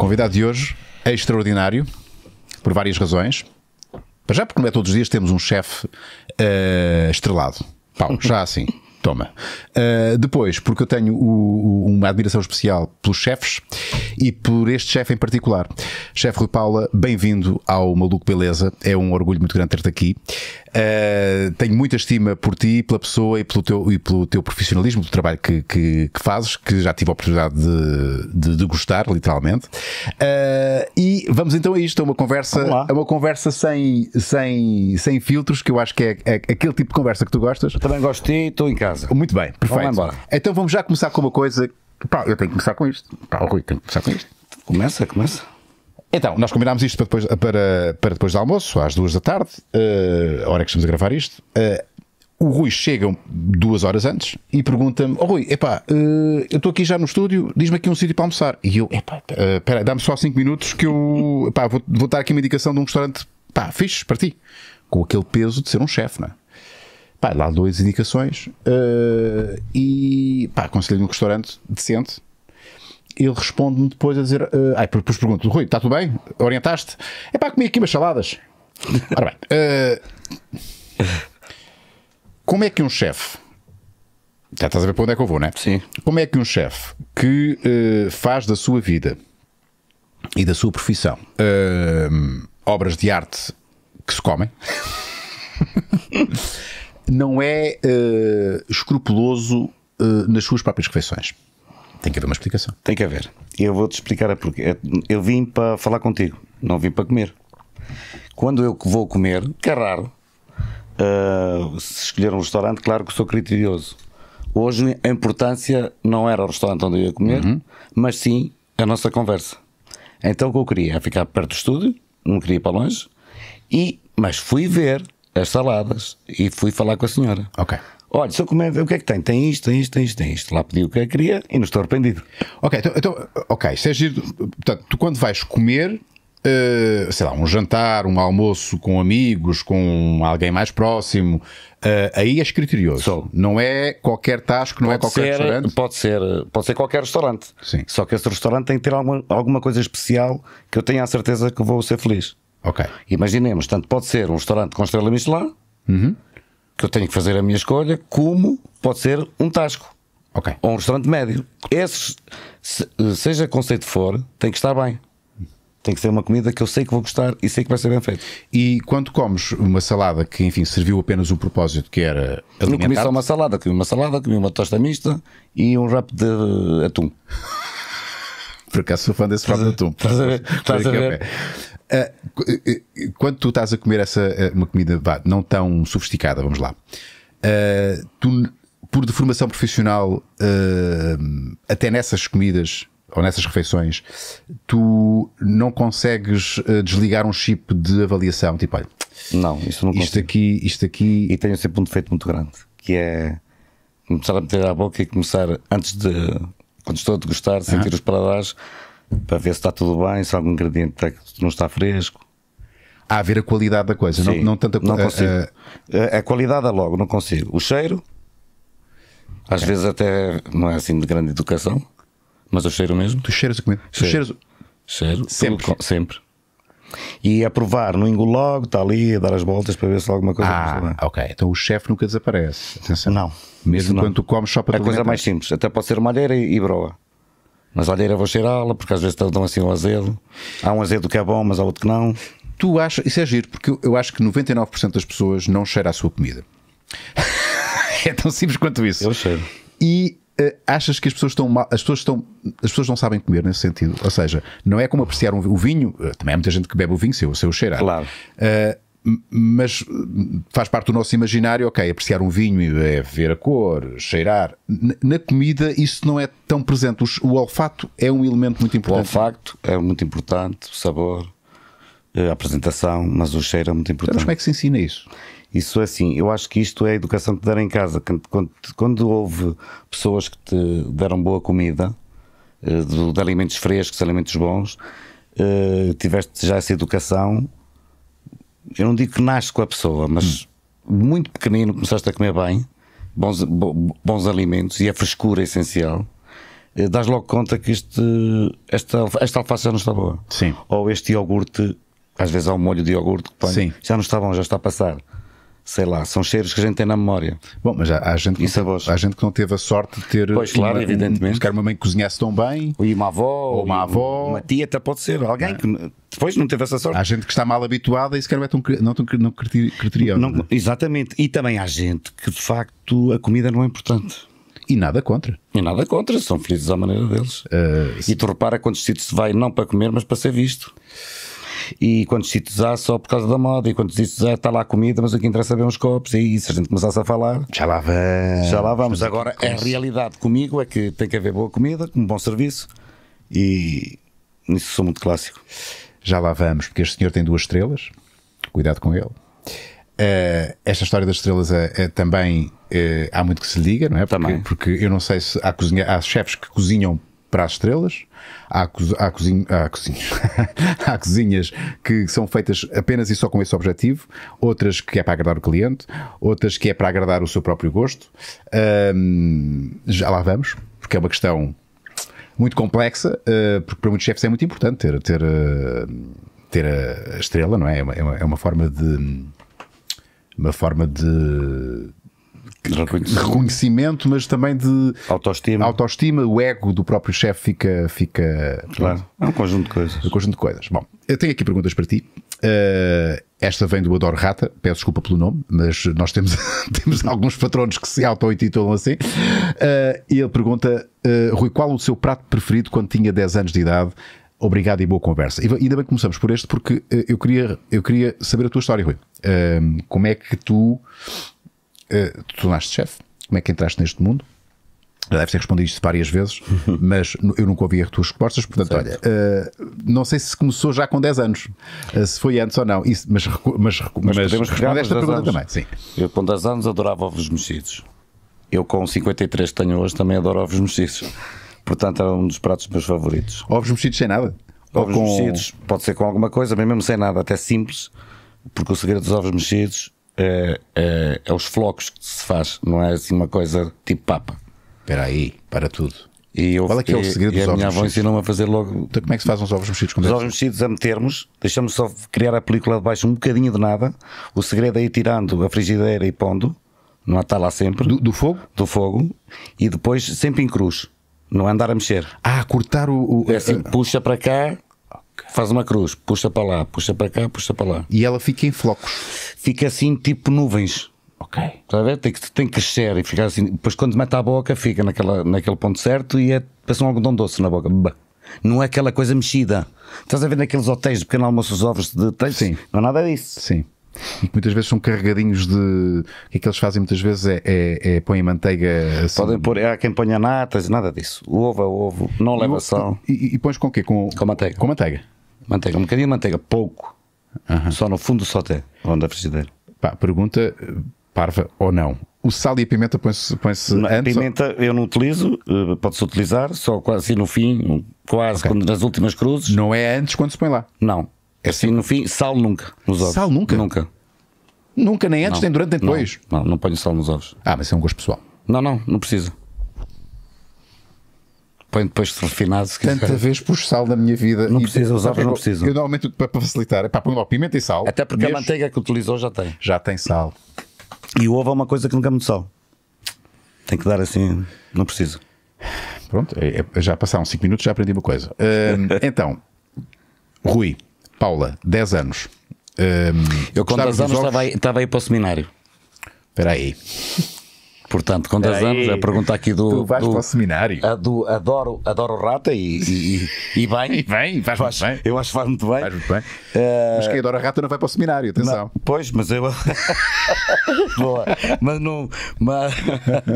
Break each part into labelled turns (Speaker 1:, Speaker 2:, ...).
Speaker 1: convidado de hoje é extraordinário, por várias razões. Para já porque não é todos os dias temos um chefe uh, estrelado. Pau, já assim, toma. Uh, depois, porque eu tenho o, o, uma admiração especial pelos chefes e por este chefe em particular. Chefe Rui Paula, bem-vindo ao Maluco Beleza. É um orgulho muito grande ter-te aqui. Uh, tenho muita estima por ti, pela pessoa e pelo teu, e pelo teu profissionalismo, pelo trabalho que, que, que fazes, que já tive a oportunidade de, de, de gostar, literalmente. Uh, e vamos então a isto, a uma conversa, a uma conversa sem, sem, sem filtros, que eu acho que é, é aquele tipo de conversa que tu gostas. Eu também gosto de ti estou em casa. Muito bem, perfeito. Vamos embora. Então vamos já começar com uma coisa.
Speaker 2: Pá, eu tenho que começar com isto. Pá, Rui que começar com isto. Começa, começa.
Speaker 1: Então, nós combinámos isto para depois, para, para depois do almoço, às duas da tarde, uh, a hora que estamos a gravar isto. Uh, o Rui chega duas horas antes e pergunta-me: oh, Rui, epá, uh, eu estou aqui já no estúdio, diz-me aqui um sítio para almoçar. E eu, epá, espera, dá-me só cinco minutos que eu epá, vou, vou dar aqui uma indicação de um restaurante, pá, fixe para ti, com aquele peso de ser um chefe, não é? Pá, lá duas indicações uh, e pá, aconselho lhe um restaurante decente ele responde-me depois a dizer: uh, Ai, depois pergunto, Rui, está tudo bem? Orientaste? É pá, comi aqui umas saladas. Ora bem, uh, como é que um chefe. Já estás a ver para onde é que eu vou, não é? Sim. Como é que um chefe que uh, faz da sua vida e da sua profissão obras de arte que se comem. não é uh, escrupuloso uh, nas suas próprias refeições.
Speaker 2: Tem que haver uma explicação. Tem que haver. Eu vou-te explicar a porquê. É, eu vim para falar contigo, não vim para comer. Quando eu vou comer, que é raro, uh, se escolher um restaurante, claro que sou criterioso. Hoje a importância não era o restaurante onde eu ia comer, uhum. mas sim a nossa conversa. Então o que eu queria é ficar perto do estúdio, não queria ir para longe, e, mas fui ver as saladas e fui falar com a senhora. Ok. Olha, seu comandante, o que é que tem? Tem isto, tem isto, tem isto, tem isto. Lá pediu o que eu queria e não estou
Speaker 1: arrependido. Ok, então, então ok, se é giro, portanto, tu quando vais comer, uh, sei lá, um jantar, um almoço com amigos, com alguém mais próximo, uh,
Speaker 2: aí és criterioso. Sou. Não é qualquer tasco, não é qualquer ser, restaurante. Pode ser, pode ser qualquer restaurante. Sim. Só que esse restaurante tem que ter alguma, alguma coisa especial que eu tenha a certeza que vou ser feliz. Ok. Imaginemos, tanto pode ser um restaurante com estrela Michelin, uhum que eu tenho que fazer a minha escolha, como pode ser um tasco. Okay. Ou um restaurante médio. Esses, seja conceito for, tem que estar bem. Tem que ser uma comida que eu sei que vou gostar e sei que vai ser bem feito. E quando comes uma salada que, enfim, serviu apenas o um propósito que era alimentar... Eu comi só uma salada, comi uma salada, comi uma tosta mista e um rap de atum. Por acaso sou fã desse rap de atum. Estás a ver? Estás a é ver?
Speaker 1: Eh, eh, quando tu estás a comer essa, eh, uma comida vá, não tão sofisticada, vamos lá, uh, tu, por deformação profissional, uh, até nessas comidas ou nessas refeições, tu não consegues desligar um chip de avaliação, tipo, olha,
Speaker 2: não, isso não isto
Speaker 1: aqui, isto aqui. E tenho sempre um
Speaker 2: defeito muito grande, que é começar a meter à boca e começar, antes de, quando estou a degustar, sentir os paladares para ver se está tudo bem, se algum ingrediente é não está fresco. Há a ver a qualidade da coisa, Sim, não, não tanto a, não consigo. A, a... a qualidade é logo, não consigo. O cheiro, às okay. É. vezes até não é assim de grande educação, mas o cheiro mesmo. Tu cheiras a comer? Cheiro. Tu cheiras... Cheiro. Sempre. Tudo, sempre. E a provar, não engulo logo, está ali a dar as voltas para ver se alguma coisa. Ah, ok. Então o chefe nunca desaparece. Atenção. Não. Mesmo quando tu comes só para A é coisa mais simples, até pode ser malheira e, e broa. Mas olha, eu vou cheirá-la, porque às vezes estão assim o azedo. Há um azedo que é bom, mas há outro que
Speaker 1: não. Tu achas, isso é giro, porque eu, eu acho que 99% das pessoas não cheira a sua comida. é tão simples quanto isso. Eu cheiro. E uh, achas que as pessoas estão mal, as pessoas estão, as pessoas não sabem comer nesse sentido. Ou seja, não é como apreciar um, o vinho, eh, também há muita gente que bebe o vinho se eu, se eu cheirar. Claro. Uh, mas faz parte do nosso imaginário, ok, apreciar um vinho é ver a cor, cheirar. Na comida isso não é tão presente. O olfato é um elemento muito importante. O olfato
Speaker 2: é muito importante, o sabor, eh, a apresentação, mas o cheiro é muito então, importante. Mas como é que se ensina isso? Isso é assim, eu acho que isto é a educação que te deram em casa. Quando, quando houve pessoas que te deram boa comida, eh, de, de alimentos frescos, alimentos bons, eh, tiveste já essa educação eu não digo que nasce com a pessoa, mas hum. muito pequenino começaste a comer bem, bons, bons alimentos e a é frescura é essencial. Eh, dás logo conta que este, esta, esta alface já não está boa. Sim. Ou este iogurte, às vezes há um molho de iogurte que põe, Sim. já não está bom, já está a passar sei lá, são cheiros que a gente tem na memória. Bom, mas há, há gente, Isso não, há gente que não teve a sorte de ter. Pois, claro, uma, evidentemente. Um, uma mãe que
Speaker 1: cozinhasse tão bem. Ou uma avó. Ou uma avó. Uma tia, até pode ser. Alguém é. que depois não teve essa sorte. Há gente que está mal habituada e quer é tão, não tão não criteriano. Não, não, é? exatamente. E também há gente
Speaker 2: que, de facto, a comida não é importante. E nada contra. E nada contra, são felizes à maneira deles. Uh, e tu repara quantos sítios se vai não para comer, mas para ser visto e quantos sítios há ah, só por causa da moda, e quantos sítios há ah, está lá a comida, mas o que interessa é ver uns copos, e é se a gente começasse a falar. Já lá vamos. Já lá vamos. Agora, a realidade comigo é que tem que haver boa comida, um bom serviço, e nisso sou muito clássico. Já lá vamos, porque
Speaker 1: este senhor tem duas estrelas, cuidado com ele. Uh, esta história das estrelas é, é também uh, há muito que se liga, não é? Porque, porque, eu não sei se há, cozinha, há chefes que cozinham para as estrelas, há, co há, cozin há cozinhas, há cozinhas que são feitas apenas e só com esse objetivo, outras que é para agradar o cliente, outras que é para agradar o seu próprio gosto. já lá vamos, porque é uma questão muito complexa, eh, porque para muitos chefes é muito importante ter, ter, eh, ter a estrela, não é? É, é uma, é uma forma de uma forma de reconhecimento. reconhecimento, mas também de autoestima. autoestima o ego do próprio chefe fica, fica. Claro, é um conjunto de coisas. Um conjunto de coisas. Bom, eu tenho aqui perguntas para ti. Uh, esta vem do Adoro Rata, peço desculpa pelo nome, mas nós temos, temos alguns patronos que se auto-intitulam assim. Uh, e ele pergunta: uh, Rui, qual o seu prato preferido quando tinha 10 anos de idade? Obrigado e boa conversa. E ainda bem que começamos por este, porque eu, queria, eu queria saber a tua história, Rui. como é que tu uh, tu tornaste chefe? Como é que entraste neste mundo? Já deves ter respondido isto várias vezes, mas eu nunca ouvi as tuas respostas. Portanto, certo. olha, uh, não sei se começou já com 10 anos, uh, se foi antes ou não, isso, mas, mas, mas, mas podemos responder esta pergunta anos. também.
Speaker 2: Sim. Eu com 10 anos adorava ovos mexidos. Eu com 53 que tenho hoje também adoro ovos mexidos. Portanto, era um dos pratos meus favoritos.
Speaker 1: Ovos mexidos sem nada?
Speaker 2: Ovos com... mexidos, pode ser com alguma coisa, mas mesmo sem nada, até simples, porque o segredo dos ovos mexidos é, é, é os flocos que se faz, não é assim uma coisa tipo papa. Espera aí, para tudo. E eu, Qual é que é o segredo e, dos e a minha avó ensinou-me a fazer logo. Então, como é que se faz uns ovos mexidos com Os é ovos mexidos a metermos, deixamos só criar a película de baixo um bocadinho de nada. O segredo é ir tirando a frigideira e pondo, não está lá sempre. Do, do fogo? Do fogo. E depois sempre em cruz, não é andar a mexer. Ah, cortar o. o... É assim, puxa para cá, Faz uma cruz, puxa para lá, puxa para cá, puxa para lá. E ela fica em flocos? Fica assim, tipo nuvens. Ok. Está a ver? Tem que, tem que crescer e ficar assim. Depois, quando mete a boca, fica naquela, naquele ponto certo e é, parece um algodão doce na boca. Não é aquela coisa mexida. Estás a ver naqueles hotéis de pequeno almoço, os ovos de texto? Sim. Não é nada disso. Sim e que muitas vezes são carregadinhos de. O que é que eles fazem muitas vezes é, é, é põem manteiga. Assim... Podem pôr, há quem ponha natas, nada disso. O ovo é ovo, não leva e, sal. E, e, pões com o quê? Com, com manteiga. Com manteiga. Manteiga, um bocadinho de manteiga, pouco. Só no fundo do sauté, onde a é frigideira. Pá, pergunta parva ou não.
Speaker 1: O sal e a pimenta põe-se põe antes?
Speaker 2: Pimenta ou... eu não utilizo, eh, pode-se utilizar, só quase assim no fim, quase okay. quando, nas últimas cruzes. Não é antes quando se põe lá? Não. É assim no fim, sal nunca nos ovos. Sal nunca? Nunca.
Speaker 1: Nunca, nem antes, não. nem durante, nem depois.
Speaker 2: Não, não, não ponho sal nos ovos. Ah, mas é um gosto pessoal. Não, não, não precisa. Põe depois de refinado se quiser. Tanta
Speaker 1: vez pus sal na minha vida. Não precisa, os ovos não precisam. Eu normalmente para facilitar é para pôr pimenta e sal. Até porque mesmo. a
Speaker 2: manteiga que utilizou já tem. Já tem sal. E o ovo é uma coisa que nunca é muito sal. Tem que dar assim, não precisa. Pronto, é, é,
Speaker 1: já passaram 5 minutos, já aprendi uma coisa. Uh, então, Rui, Paula, 10
Speaker 2: anos. Um, eu com 10 anos estava aí, estava aí para o seminário. Espera aí. Portanto, com 10 anos, a pergunta aqui do. Tu vais do, para o seminário. A, do adoro, adoro rata e, e, e bem. e bem, faz, faz bem. Eu acho que faz muito bem. Faz muito bem. Uh,
Speaker 1: mas quem adora rata não vai para o seminário, atenção. Não, pois, mas eu. Boa. Mas
Speaker 2: não. Mas...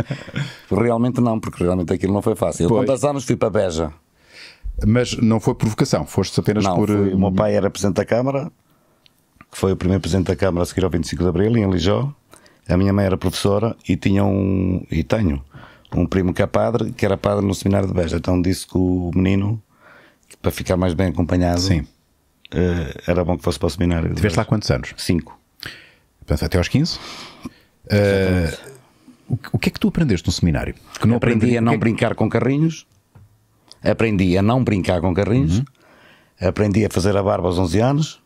Speaker 2: realmente não, porque realmente aquilo não foi fácil. Eu, Com 10 anos fui para Beja.
Speaker 1: Mas não foi provocação, foste apenas não, por.
Speaker 2: o meu eh, pai era presidente da Câmara, que foi o primeiro presidente da Câmara a seguir ao 25 de Abril, em Lijó. A minha mãe era professora e tinha um. e tenho um primo que é padre, que era padre no seminário de Beja. Então disse que o menino, para ficar mais bem acompanhado, Sim. Eh, era bom que fosse para o seminário. Tiveste lá quantos anos? Cinco. Portanto, até aos 15? Uh, eh, o que é que tu aprendeste no seminário? Que não aprendi, aprendi a não é que... brincar com carrinhos aprendi a não brincar com carrinhos, uhum. aprendi a fazer a barba aos 11 anos,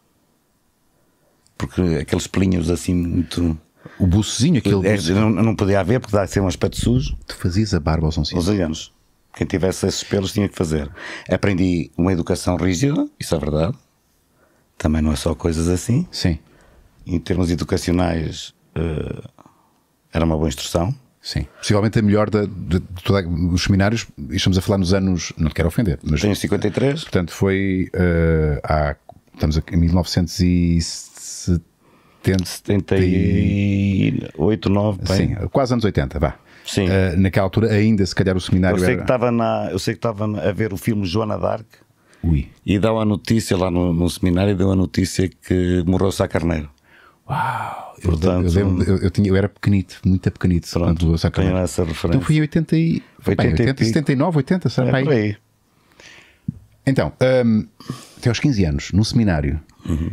Speaker 2: porque aqueles pelinhos assim muito. O bucezinho, aquele. É, não, não podia haver porque dá a assim ser um aspecto sujo. Tu fazias a barba aos 11 anos? 11 anos. Quem tivesse esses pelos tinha que fazer. Aprendi uma educação rígida, isso é verdade. Também não é só coisas assim. Sim. Em termos educacionais, eh, era
Speaker 1: uma boa instrução. Sim. Possivelmente a melhor da de, de seminários, e estamos a falar nos anos. Não te quero ofender, mas. Em 53? Portanto, foi uh, há. Estamos aqui em 1970. 78, 9, bem. Sim, quase anos 80, vá. Sim. Uh, naquela altura ainda, se calhar, o seminário eu sei era... Que
Speaker 2: estava na, eu sei que estava a ver o filme Joana d'Arc. Ui. E dá uma notícia lá no, no seminário, deu a notícia que morreu Sá Carneiro. Uau! Portanto, eu, eu, eu, eu, tinha, eu era pequenito, muito pequenito. Pronto, portanto, tenho é. essa referência. Então fui em
Speaker 1: 80, e, 80, bem, 80 79, 80, sabe? É aí. aí.
Speaker 2: Então, um, até aos 15 anos, num seminário. Uhum.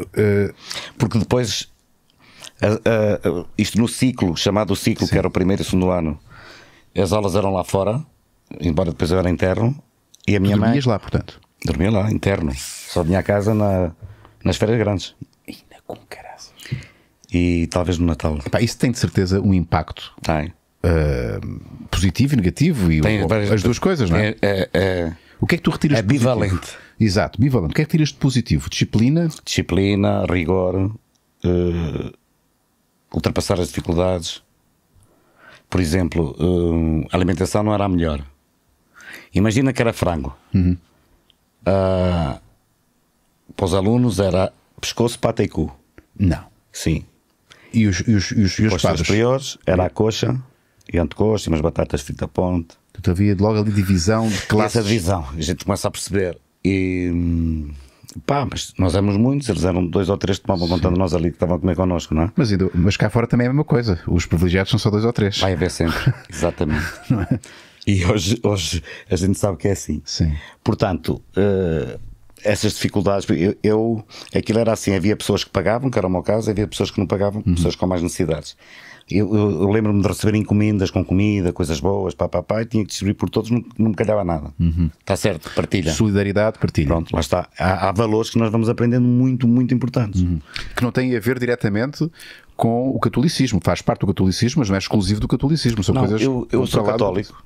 Speaker 2: Uh, Porque depois, uh, uh, isto no ciclo, chamado ciclo, sim. que era o primeiro e segundo ano, as aulas eram lá fora, embora depois eu era interno, e a minha mãe. Dormias lá, portanto? Dormia lá, interno. Só vinha a casa na, nas férias grandes. Ainda com caralho e talvez no Natal. Epá, isso tem de certeza
Speaker 1: um impacto. Tem. Uh, positivo e negativo e tem, o, as duas coisas, não é?
Speaker 2: é? é, é o que é que tu retiras é de positivo? Bivalente. Exato, bivalente. O que é que tiras de positivo? Disciplina? Disciplina, rigor, uh, ultrapassar as dificuldades. Por exemplo, uh, eh, a alimentação não era a melhor. Imagina que era frango. Uhum. Ah, para os alunos era pescoço, pata e cu. Não. Sim. E os, e os, e os, e os superiores era a coxa e antecoxa e umas batatas frita ponte. Então havia logo ali divisão de classe. Essa divisão, a gente começa a perceber. E pá, mas nós éramos muitos, eles eram dois ou três que tomavam conta de nós ali que estavam a comer connosco, não é?
Speaker 1: Mas, mas cá fora também é a mesma coisa. Os
Speaker 2: privilegiados são só dois ou três. Vai haver sempre, exatamente. É? E hoje, hoje a gente sabe que é assim. Sim. Portanto. Uh essas dificuldades, eu, eu, aquilo era assim, havia pessoas que pagavam, que era o meu caso, havia pessoas que não pagavam, uhum. pessoas com mais necessidades. Eu, eu, eu lembro-me de receber encomendas com comida, coisas boas, pá, pá, pá, e tinha que distribuir por todos, não, não me calhava nada. Uhum. Está certo, partilha. Solidariedade, partilha. Pronto, lá está. Há, há valores que nós vamos aprendendo muito,
Speaker 1: muito importantes. Uhum. Que não têm a ver diretamente com o catolicismo. Faz parte do catolicismo,
Speaker 2: mas não é exclusivo do catolicismo. São não, coisas eu, eu sou católico.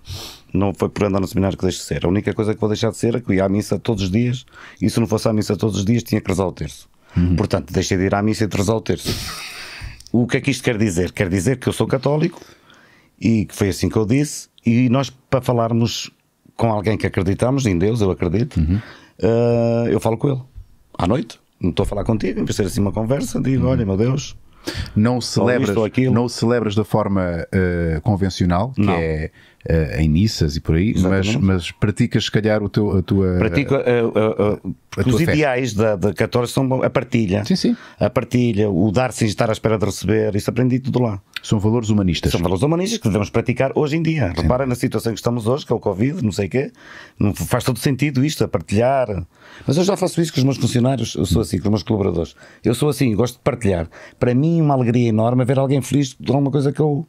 Speaker 2: Não foi por andar no seminário que deixo de ser. A única coisa que vou deixar de ser é que eu ia à missa todos os dias e se não fosse à missa todos os dias tinha que rezar o terço. Uhum. Portanto, deixei de ir à missa e de rezar o terço. o que é que isto quer dizer? Quer dizer que eu sou católico e que foi assim que eu disse e nós para falarmos com alguém que acreditamos em Deus, eu acredito, uhum. uh, eu falo com ele à noite. Não estou a falar contigo, em vez de ser assim uma conversa, digo: uhum. Olha, meu Deus, não o celebras, não o celebras da
Speaker 1: forma uh, convencional, que não. é uh, em missas e por aí, mas, mas praticas
Speaker 2: se calhar o teu, a tua. Pratico, uh, uh, os ideais da, da 14 são a partilha. Sim, sim. A partilha, o dar sem estar à espera de receber, isso aprendi tudo lá. São valores humanistas. São valores humanistas que devemos praticar hoje em dia. Sim. Repara na situação que estamos hoje, que é o Covid, não sei o quê. Não faz todo sentido isto, a partilhar. Mas eu já faço isso com os meus funcionários, eu sou assim, com os meus colaboradores. Eu sou assim, gosto de partilhar. Para mim, uma alegria enorme é ver alguém feliz de alguma coisa que eu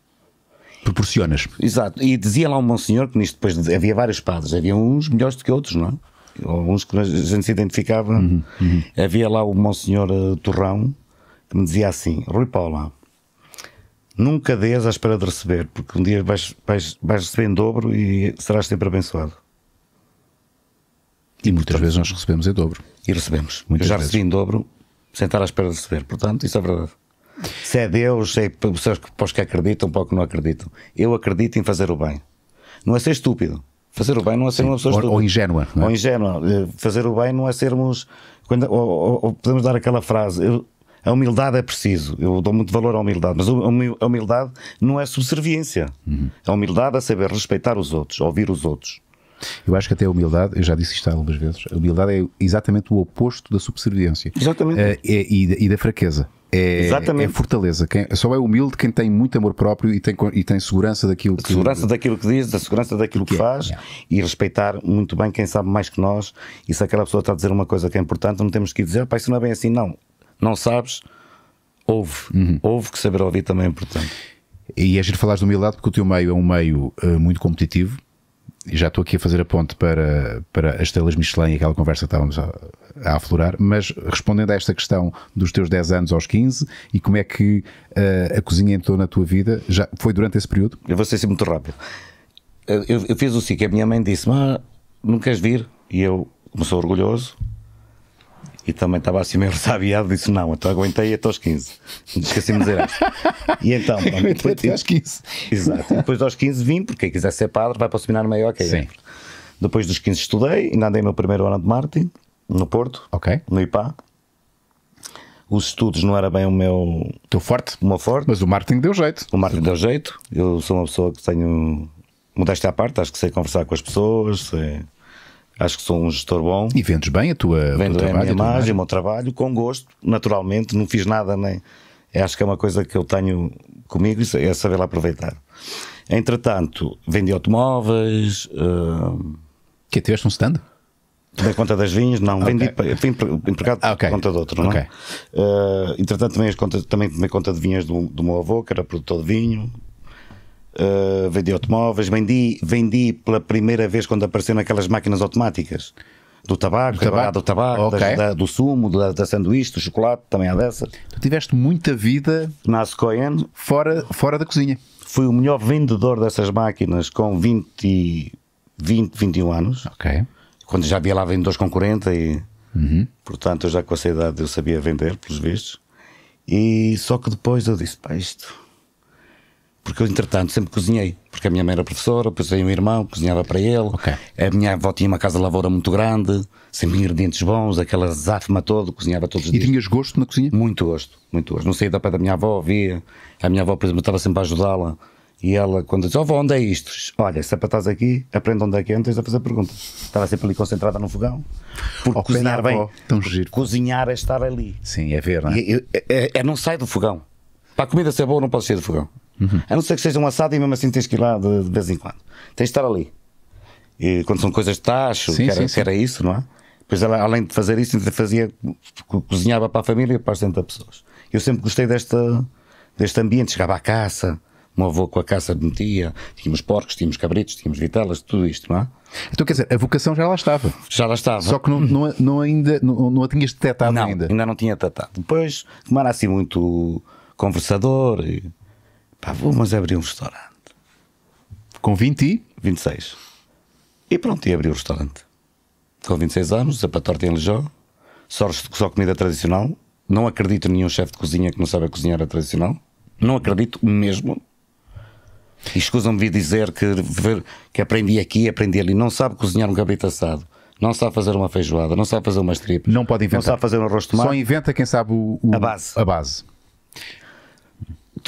Speaker 2: proporcionas. Exato. E dizia lá um monsenhor que nisto depois havia vários padres, havia uns melhores do que outros, não é? Alguns que a gente se identificava. Uhum, uhum. Havia lá o Monsenhor eh, Torrão que me dizia assim: Rui Paula, nunca dês à espera de receber, porque um dia vais, vais, vais receber em dobro e serás sempre abençoado. E muitas vezes nós recebemos em dobro. E recebemos. Muitas Eu já vezes. recebi em dobro, sentar à espera de receber. Portanto, isso é verdade se é Deus, é para os que acreditam, para os que não acreditam. Eu acredito em fazer o bem. Não é ser estúpido. Fazer o bem não é ser Sim, uma pessoa ou, estúpida. Ou ingênua. É? Ou ingênua. Eh, fazer o bem não é sermos. Quando, ou, ou, ou podemos dar aquela frase. Eu, a humildade é preciso. Eu dou muito valor à humildade, mas a humildade não é subserviência. Uhum. A humildade é saber respeitar os outros, ouvir os outros. Eu acho
Speaker 1: que até a humildade, eu já disse isto algumas vezes, a humildade é exatamente o oposto da subserviência. Exatamente. Uh, e, e, da, e, da fraqueza. É, é, Exatamente. é fortaleza. Quem, só é humilde quem tem muito amor próprio
Speaker 2: e tem, e tem segurança daquilo que Segurança daquilo que diz, da segurança daquilo que, que é, faz é. e respeitar muito bem quem sabe mais que nós. E se aquela pessoa está a dizer uma coisa que é importante, não temos que dizer, pá, isso não é bem assim, não. Não sabes, ouve. Uhum. Ouve que saber ouvir também é importante.
Speaker 1: E é giro falar de humildade porque o teu meio é um meio uh, muito competitivo. já estou aqui a fazer a ponte para, para as estrelas Michelin e aquela conversa que estávamos a, a aflorar, mas respondendo a esta questão dos teus 10 anos aos 15 e como é que uh, a cozinha entrou na tua vida, já foi durante esse período?
Speaker 2: Eu vou ser assim muito rápido. Eu, eu fiz o SIC, a minha mãe disse: Mas ah, não queres vir? E eu, como sou orgulhoso, e também estava assim meio ressabiado, disse: Não, então aguentei até aos 15. Esqueci-me de dizer antes. E então, depois, até aos 15. Exato. depois aos 15 vim, porque quem quiser ser padre vai para o seminário maior que é. Sim. Depois dos 15 estudei, ainda andei meu primeiro ano de marketing no Porto, okay. no IPA. Os estudos não era bem o meu. Teu forte? O meu forte. Mas o marketing deu jeito. O marketing deu jeito. Eu sou uma pessoa que tenho. Modéstia à parte, acho que sei conversar com as pessoas, sei... acho que sou um gestor bom. E vendes bem a tua Vendo bem a minha imagem, o meu trabalho, com gosto, naturalmente. Não fiz nada nem. É, acho que é uma coisa que eu tenho comigo, é saber lá aproveitar. Entretanto, vendi automóveis. Uh... Que é, tiveste um stand? Tomei conta das vinhas, não, okay. vendido, fui empregado okay. por conta de outro, não é? okay. uh, Entretanto, também, as contas, também tomei conta de vinhas do, do meu avô, que era produtor de vinho. Uh, vendi automóveis, vendi, vendi pela primeira vez quando apareceram aquelas máquinas automáticas do tabaco, do tabaco, do, tabaco okay. da, do sumo, da, da, sanduíche, do chocolate, também há dessas. Tu tiveste muita vida na Ascoyen fora, fora da cozinha. Fui o melhor vendedor dessas máquinas com 20, 20 21 anos. Ok quando já havia lá vendedores com 40 e uhum. portanto eu já com essa idade eu sabia vender, pelos vistos. E só que depois eu disse, pá, isto. Porque eu, entretanto, sempre cozinhei. Porque a minha mãe era professora, depois tenho um irmão, cozinhava para ele. Okay. A minha avó tinha uma casa de lavoura muito grande, sempre ingredientes bons, aquela zafma toda, cozinhava todos os e dias. E tinhas gosto na cozinha? Muito gosto, muito gosto. Não saía da pé da minha avó, via. A minha avó, por exemplo, estava sempre a ajudá-la e ela, quando diz, ó, oh, onde é isto? Olha, se é para estás aqui, aprende onde é que entras de fazer perguntas. Estava sempre ali concentrada no fogão. Porque oh, cozinhar bem, tão giro. cozinhar é estar ali. Sim, é ver, não é? E, é, é, é não sai do fogão. Para a comida ser boa, não pode sair do fogão. Uhum. A não ser que seja um assado e mesmo assim tens que ir lá de, de vez em quando. Tens de estar ali. E quando são coisas de tacho, sim, que, era, sim, que era isso, não é? Pois ela, além de fazer isso, ainda fazia, cozinhava para a família e para as 70 pessoas. Eu sempre gostei desta, deste ambiente, chegava à caça o avô com a caça de metia, tínhamos porcos, tínhamos cabritos, tínhamos vitelas, tudo isto, não é? Então quer dizer, a
Speaker 1: vocação já lá estava.
Speaker 2: Já lá estava. Só que
Speaker 1: não, não, não ainda, não, não a tinhas detectado não, ainda. ainda não tinha
Speaker 2: detectado. Depois, como era assim muito conversador, e, pá, vou, mas abrir um restaurante. Com 20 e? 26. E pronto, e abri o restaurante. Com 26 anos, a torta em Lejó, só, só comida tradicional. Não acredito em nenhum chefe de cozinha que não sabe cozinhar a tradicional. Não acredito mesmo. E escusam-me vir dizer que, que aprendi aqui, aprendi ali. Não sabe cozinhar um cabrito assado não sabe fazer uma feijoada, não sabe fazer uma tripas. não pode inventar, não sabe fazer um arroz de tomate. Só inventa quem sabe o, o, a base. A base.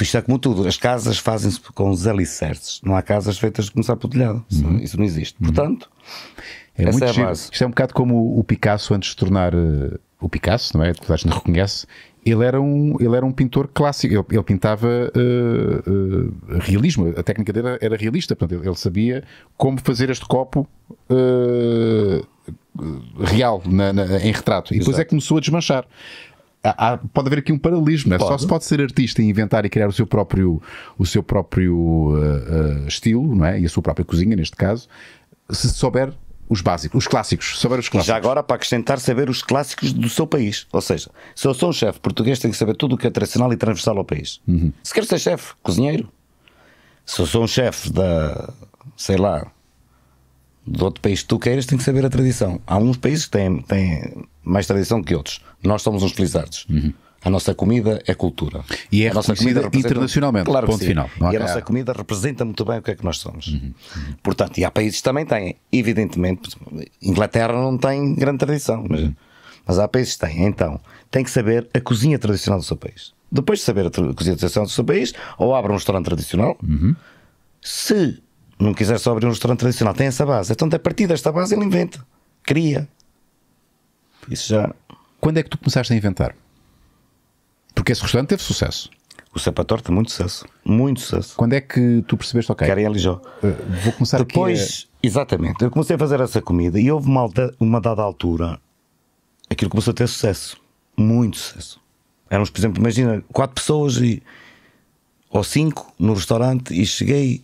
Speaker 2: Isto é como tudo, as casas fazem-se com os alicerces, não há casas feitas de começar pelo telhado, uhum. isso não existe. Uhum. Portanto, é essa muito é a base. Isto é um bocado como o Picasso antes de tornar eh, o Picasso, não é? Toda a gente
Speaker 1: reconhece, ele era um, ele era um pintor clássico, ele, ele pintava uh, uh, realismo, a técnica dele era, realista, portanto, ele, ele, sabia como fazer este copo uh, real na, na, em retrato. E Exato. depois é que começou a desmanchar. Há, pode haver aqui um paralelismo, é só se pode ser artista e inventar e criar o seu próprio, o seu próprio estilo não é? e a sua própria cozinha, neste caso, se souber os
Speaker 2: básicos, os clássicos, saber os clássicos. E já agora, para acrescentar, saber os clássicos do seu país. Ou seja, se eu sou um chefe português, tenho que saber tudo o que é tradicional e transversal ao país. Uhum. Se quer ser chefe, cozinheiro. Se eu sou um chefe da, sei lá, de outro país que tu queiras, tem que saber a tradição. Há uns países que têm, têm mais tradição que outros. Nós somos uns felizardos. Uhum. A nossa comida é cultura. E é a nossa comida internacionalmente, claro ponto sim. final. É? e a nossa comida representa muito bem o que é que nós somos. Uhum, uhum. Portanto, e há países que também têm. Evidentemente, Inglaterra não tem grande tradição, mas, uhum. mas há países que têm. Então, tem que saber a cozinha tradicional do seu país. Depois de saber a cozinha tradicional do seu país, ou abre um restaurante tradicional, uhum. se não quiser só abrir um restaurante tradicional, tem essa base. Então, a partir desta base, ele inventa, cria. Isso já. Quando é que tu começaste a inventar? Porque esse restaurante teve sucesso. O Sapator tem muito sucesso. Muito sucesso. Quando é que tu percebeste, ok? Querem eh, vou começar Depois, aqui a... exatamente, eu comecei a fazer essa comida e houve uma, uma dada altura aquilo começou a ter sucesso. Muito sucesso. Éramos, por exemplo, imagina, quatro pessoas e, ou cinco no restaurante e cheguei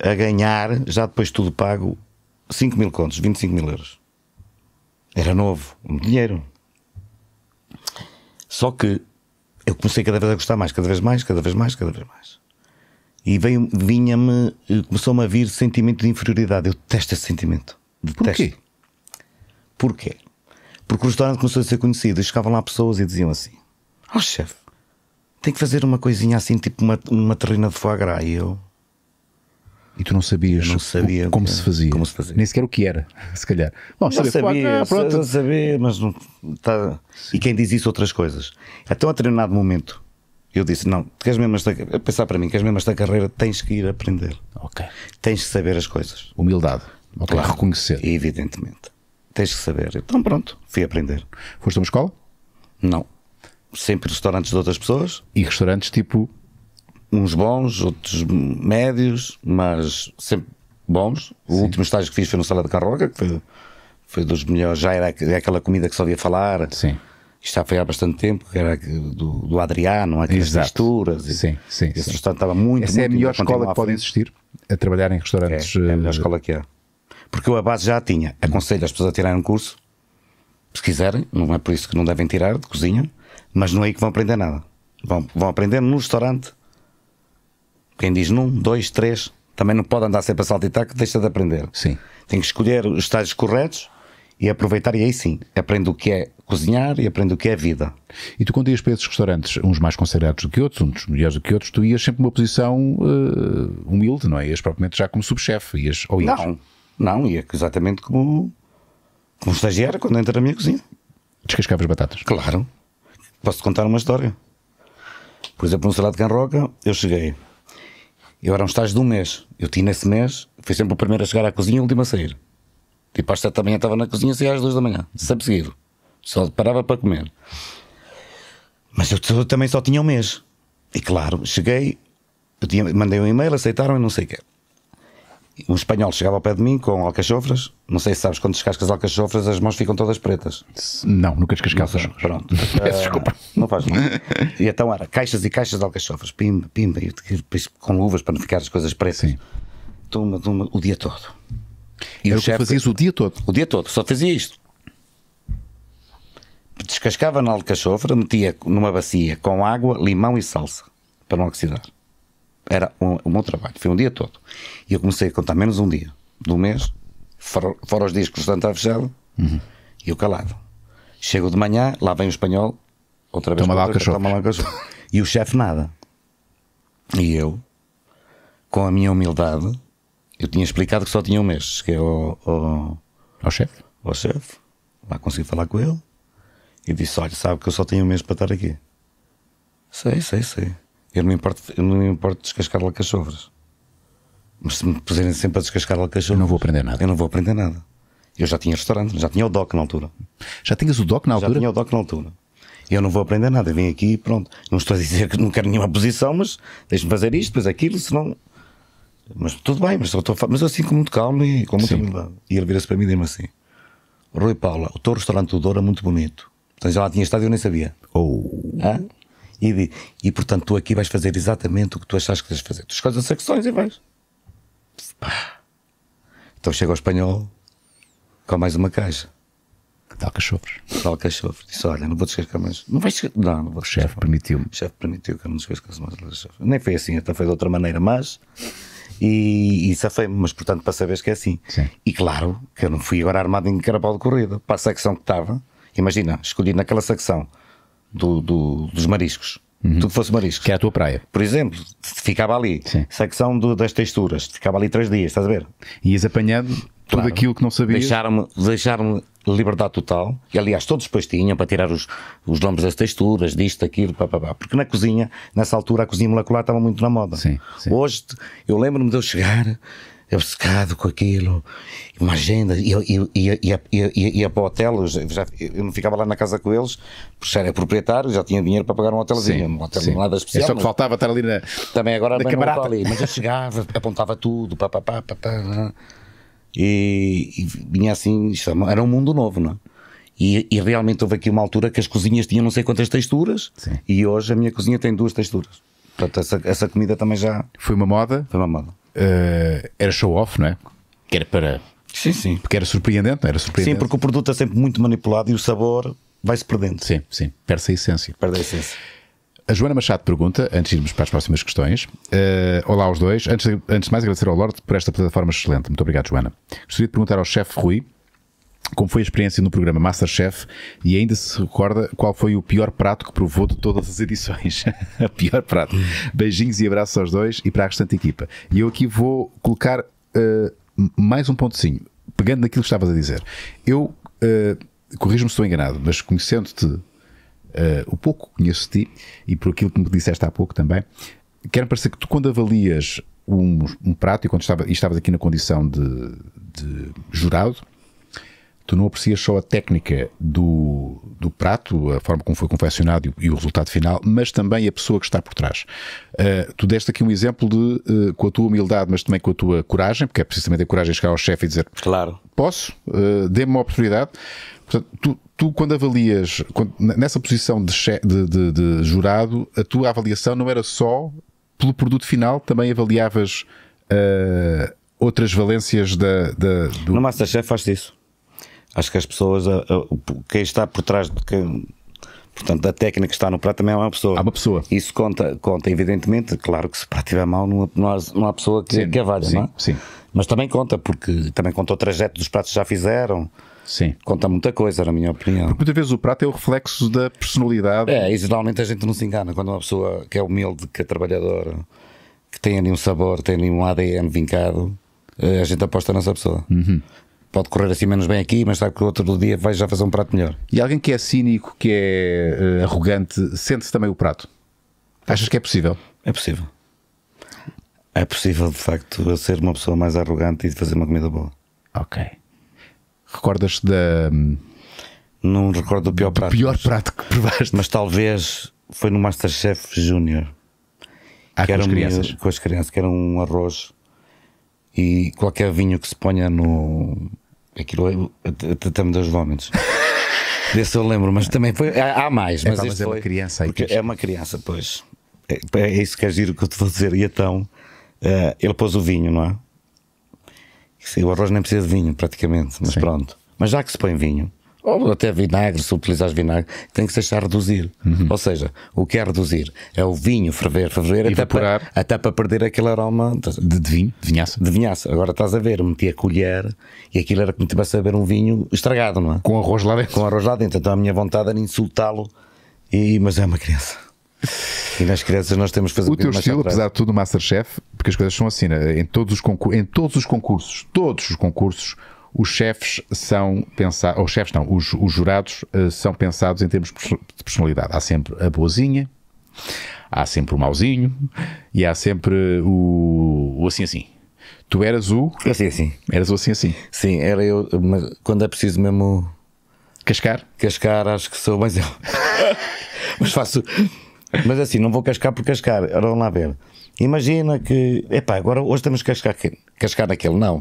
Speaker 2: a ganhar, já depois de tudo pago, 5 mil contos, 25 mil euros. Era novo, um dinheiro. Só que eu comecei cada vez a gostar mais, cada vez mais, cada vez mais, cada vez mais. E veio, vinha-me, eh, começou-me a vir sentimento de inferioridade. Eu detesto esse sentimento. Detesto. Porquê? Porquê? Porque o restaurante começou a ser conhecido e chegavam lá pessoas e diziam assim: Oh chefe, tem que fazer uma coisinha assim, tipo uma, uma terrina de foie gras. E eu, e tu não sabias não sabia, o, como, é, se fazia. como se fazia, nem sequer o que era, se calhar. Bom, não sabia, sabia ah, pronto. sabia, mas não, tá. E quem diz isso outras coisas. Então, Até um determinado momento eu disse: Não, queres mesmo esta, pensar para mim, queres mesmo esta carreira, tens que ir aprender. Ok. Tens que saber as coisas. Humildade, okay. claro, reconhecer. Evidentemente. Tens que saber. Então pronto, fui aprender. Foste a uma escola? Não. Sempre restaurantes de outras pessoas. E restaurantes tipo uns bons, outros médios, mas sempre bons. O Sim. último estágio que fiz foi no Salão de Carroca, que foi, foi dos melhores. Já era aquela comida que só via falar. Sim. Isto já foi há bastante tempo, que era do, do Adriano, aquelas é? Exato. sim, sim. Esse sim. restaurante estava muito Essa muito, é a melhor escola que pode existir, a trabalhar em restaurantes. É, é a melhor eh, escola que há. Porque eu a base já a tinha. Aconselho as pessoas a tirarem um curso, se quiserem, não é por isso que não devem tirar de cozinha, mas não é aí que vão aprender nada. Vão, vão aprender no restaurante quem diz num, dois, três, também não pode andar sempre a saltitar que deixa de aprender. Sim. Tem que escolher os estágios corretos e aproveitar, e aí sim, aprende o que é cozinhar e aprende o que é vida.
Speaker 1: E tu, quando ias para esses restaurantes, uns mais considerados do que outros, uns melhores do que outros, tu ias sempre numa posição uh, humilde, não é? Ias propriamente já como subchefe, ias ou ias? Não, não, ia
Speaker 2: exatamente como, como estagiário quando entra na minha cozinha. Descascavas batatas? Claro. Posso-te contar uma história. Por exemplo, no um Salado de Canroca, eu cheguei eu era um estágio de um mês. Eu tinha esse mês, fui sempre o primeiro a chegar à cozinha e o último a sair. Tipo, às sete da manhã estava na cozinha, saía às duas da manhã, sempre seguido. Só parava para comer. Mas eu também só tinha um mês. E claro, cheguei, eu tinha, mandei um e-mail, aceitaram e não sei o quê um espanhol chegava ao pé de mim com alcachofras. Não sei se sabes quando descascas alcachofras, as mãos ficam todas pretas. Não, nunca descasquei mãos. Pronto. Ah, Peço desculpa. Não faz mal. E então era caixas e caixas de alcachofras, pimba, pimba, com luvas para não ficar as coisas pretas. Sim. Toma, o dia todo. E o chefe, fazia fazias o dia todo? O dia todo, só fazia isto. Descascava na alcachofra, metia numa bacia com água, limão e salsa, para não oxidar. Era um, o meu trabalho, foi um dia todo. E eu comecei a contar menos um dia do mês, fora, fora os dias que o restaurante estava fechado, uhum. e eu calado. Chego de manhã, lá vem o espanhol, outra vez, toma lá o cachorro. E o chefe nada. E eu, com a minha humildade, eu tinha explicado que só tinha um mês. Cheguei ao, é o ao chefe. Ao chefe. Lá consegui falar com ele. E disse: Olha, sabe que eu só tenho um mês para estar aqui. Sei, sei, sei. Eu não me importo, eu não me importo descascar alcachofras. Mas se me puserem sempre a descascar alcachofras. Eu não vou aprender nada. Eu não vou aprender nada. Eu já tinha restaurante, já tinha o DOC na altura. Já tinhas o DOC na altura? Já tinha o DOC na altura. Eu não vou aprender nada, vim aqui e pronto. Não estou a dizer que não quero nenhuma posição, mas deixe-me fazer isto, depois aquilo, senão. Mas tudo bem, mas, eu estou a... mas eu assim com muito calmo e com muita humildade. E ele vira-se para mim e diz-me assim: Rui Paula, o teu restaurante do Douro é muito bonito. Então já lá tinha estado e eu nem sabia. Oh e, e portanto tu aqui vais fazer exatamente o que tu achas que tens de fazer. Tu escolhes as secções e vais. Pá. Então chega ao espanhol com mais uma caixa. De alcachofres. Tal alcachofres. Disse: Olha, não vou descer com mais. Não vais Não, não vou O chefe permitiu-me. O chefe permitiu que eu não descer com mais Nem foi assim, até foi de outra maneira, mas. E, isso foi me mas portanto, para saberes que é assim. Sim. E claro que eu não fui agora armado em carabal de corrida para a secção que estava. Imagina, escolhi naquela secção do, do, dos mariscos. Uhum. Tudo que fosse marisco. Que é a tua praia. Por exemplo, ficava ali. Sim. Secção do, das texturas. Ficava ali três dias, estás a ver? Ias apanhando tudo aquilo que não sabias. Deixaram-me deixaram liberdade total. E, aliás, todos depois tinham para tirar os, os nomes das texturas, disto, aquilo, papapá. Porque na cozinha, nessa altura, a cozinha molecular estava muito na moda. Sim, sim. Hoje, eu lembro-me de eu chegar obcecado com aquilo, uma agenda, e ia, ia, ia, ia, ia para o hotel, eu, já, eu, não ficava lá na casa com eles, porque já era proprietário, já tinha dinheiro para pagar um hotelzinho, sim, um hotel sim. nada especial. É só que
Speaker 1: faltava estar ali na Também agora na não ali, mas eu
Speaker 2: chegava, apontava tudo, pá, pá, pá, pá, pá né? e, e, vinha assim, é, era um mundo novo, não é? E, e, realmente houve aqui uma altura que as cozinhas tinham não sei quantas texturas, sim. e hoje a minha cozinha tem duas texturas. Portanto, essa, essa comida também já. Foi uma moda? Foi uma moda uh, era show-off, não é? Que era para. Sim, sim.
Speaker 1: Porque era surpreendente, não era surpreendente. Sim, porque
Speaker 2: o produto é sempre muito manipulado e o sabor vai-se perdendo. Sim, sim.
Speaker 1: Perde a essência. Perde a essência. A Joana Machado pergunta, antes de irmos para as próximas questões. Uh, olá aos dois. Antes de, antes de mais, agradecer ao Lorde por esta plataforma excelente. Muito obrigado, Joana. Gostaria de perguntar ao chefe Rui como foi a experiência no programa Masterchef e ainda se recorda qual foi o pior prato que provou de todas as edições. o pior prato. Beijinhos e abraços aos dois e para a restante equipa. E eu aqui vou colocar uh, mais um pontozinho, pegando naquilo que estavas a dizer. Eu, uh, corrijo-me se estou enganado, mas conhecendo-te uh, o pouco que conheço-te e por aquilo que me disseste há pouco também, quero parecer que tu quando avalias um, um prato e quando estava, e estavas aqui na condição de, de jurado, tu não aprecias só a técnica do, do prato, a forma como foi confeccionado e, e, o resultado final, mas também a pessoa que está por trás. Uh, tu deste aqui um exemplo de, uh, com a tua humildade, mas também com a tua coragem, porque é precisamente a coragem de chegar ao chefe e dizer: Claro, posso, uh, dê-me uma oportunidade. Portanto, tu, tu quando avalias, quando, nessa posição de, de, de, de jurado, a tua avaliação não era só pelo produto final,
Speaker 2: também avaliavas outras valências da, da do... No Masterchef faz isso. Acho que as pessoas, a, a, quem está por trás de Portanto, da técnica que está no prato também é uma pessoa. Há uma pessoa. Isso conta, conta evidentemente. Claro que se o prato estiver mal, não há, não há, pessoa que, sim, que avalha, sim, não é? Sim. Mas também conta, porque também conta o trajeto dos pratos que já fizeram. Sim. Conta muita coisa, na minha opinião. Porque muitas vezes o prato é o reflexo da personalidade. É, e geralmente a gente não se engana. Quando uma pessoa que é humilde, que é trabalhadora, que tem ali um sabor, tem ali um ADN vincado, eh, a gente aposta nessa pessoa. Uhum pode correr assim menos bem aqui, mas sabe que outro dia vai já fazer um prato melhor.
Speaker 1: E alguém que é cínico, que é
Speaker 2: uh, arrogante, sente-se também o prato? Achas que é possível? É possível. É possível, de facto, eu ser uma pessoa mais arrogante e fazer uma comida boa. Ok. Recordas-te da. Hum, Não recordo do pior prato. O pior prato que provaste. Mas talvez foi no Masterchef Júnior. Ah, que com as crianças. com as crianças, que era um arroz e qualquer vinho que se ponha no, Aquilo tratamos dos vómitos. Desse eu lembro, mas também foi. Há, mais, é, mas, é, uma criança é uma criança, pois. É, é, isso que é giro que eu te vou dizer. E então, eh, ele pôs o vinho, não é? O arroz nem precisa de vinho, praticamente, mas pronto. Mas já que se põe vinho, ou até vinagre, se utilizares vinagre, tem que se deixar reduzir. Uhum. Ou seja, o que é reduzir? É o vinho ferver, ferver, até para, até para perder aquele aroma de, de vinho, de vinhaça. De vinhaça. Agora estás a ver, meti a colher e aquilo era como tivesse a ver um vinho estragado, não é? Com arroz lá dentro. Com arroz lá dentro. Então a minha vontade era insultá-lo, e, mas é uma criança. E nas crianças nós temos que fazer o teu estilo, apesar de
Speaker 1: tudo, Masterchef, porque as coisas são assim, né? em todos os, em todos os concursos, todos os concursos, os chefes são pensados, os chefes não, os, os jurados uh, são pensados em termos de personalidade. Há sempre a boazinha, há sempre o mauzinho e há sempre
Speaker 2: o, o assim assim. Tu eras o. Assim assim. Eras o assim assim. Sim, era eu, mas quando é preciso mesmo. Cascar? Cascar, acho que sou, mas eu. mas faço. Mas assim, não vou cascar por cascar. Vamos lá ver. Imagina que. Epá, agora hoje temos que cascar, cascar naquele. Não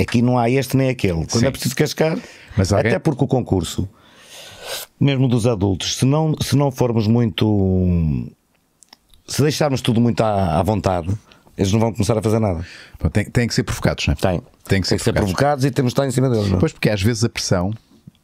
Speaker 2: aqui é não há este nem aquele. Quando é Sim. é preciso cascar, alguém... até porque o concurso, mesmo dos adultos, se não, se não formos muito. Se deixarmos tudo muito à, à vontade, eles não vão começar a fazer nada. Tem, tem que ser provocados, não é? Tem. Tem que ser, tem que provocados. ser provocados
Speaker 1: e temos de estar em cima deles. Não? É? Pois, porque às vezes a pressão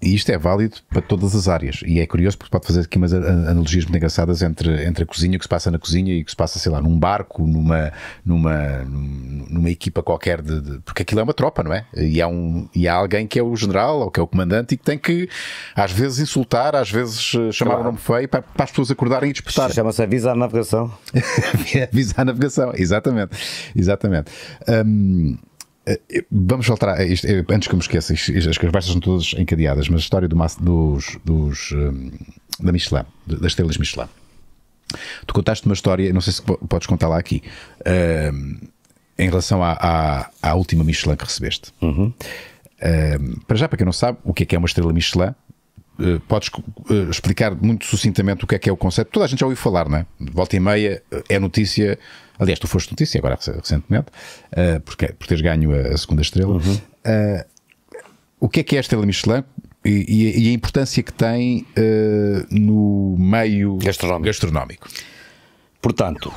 Speaker 1: e isto é válido para todas as áreas. E é curioso porque pode fazer aqui umas analogias muito engraçadas entre, entre a cozinha, o que se passa na cozinha e o que se passa, sei lá, num barco, numa, numa, numa equipa qualquer de, de, Porque aquilo é uma tropa, não é? E há, um, e há alguém que é o general ou que é o comandante e que tem que, às vezes, insultar, às vezes eh, chamar claro. o nome feio para, para as pessoas acordarem e despertar. Chama-se avisar à navegação. avisar à navegação, exatamente. Exatamente. Um, eh, eh, vamos saltar, eh, isto, antes que eu me esqueça, as conversas são todas encadeadas, mas a história do, dos, dos, hum, da Michelin, das estrelas Michelin. Tu contaste uma história, não sei se podes contar lá aqui, hum, em relação à, à, à última Michelin que recebeste. Uhum. Hum, para já, para quem não sabe, o que é que é uma estrela Michelin? podes explicar muito sucintamente o que é que é o conceito? Toda a gente já ouviu falar, não é? Volta e meia é notícia Aliás, tu foste notícia agora recentemente, uh, porque, por teres ganho a, a segunda estrela. Uhum. Uh, o que é que é a estrela Michelin e, e a importância que tem uh, no meio gastronómico. gastronómico? Portanto,